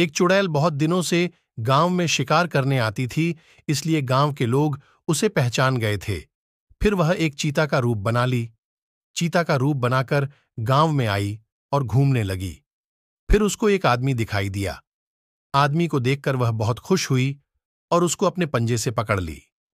एक चुड़ैल बहुत दिनों से गांव में शिकार करने आती थी इसलिए गांव के लोग उसे पहचान गए थे फिर वह एक चीता का रूप बना ली चीता का रूप बनाकर गांव में आई और घूमने लगी फिर उसको एक आदमी दिखाई दिया आदमी को देखकर वह बहुत खुश हुई और उसको अपने पंजे से पकड़ ली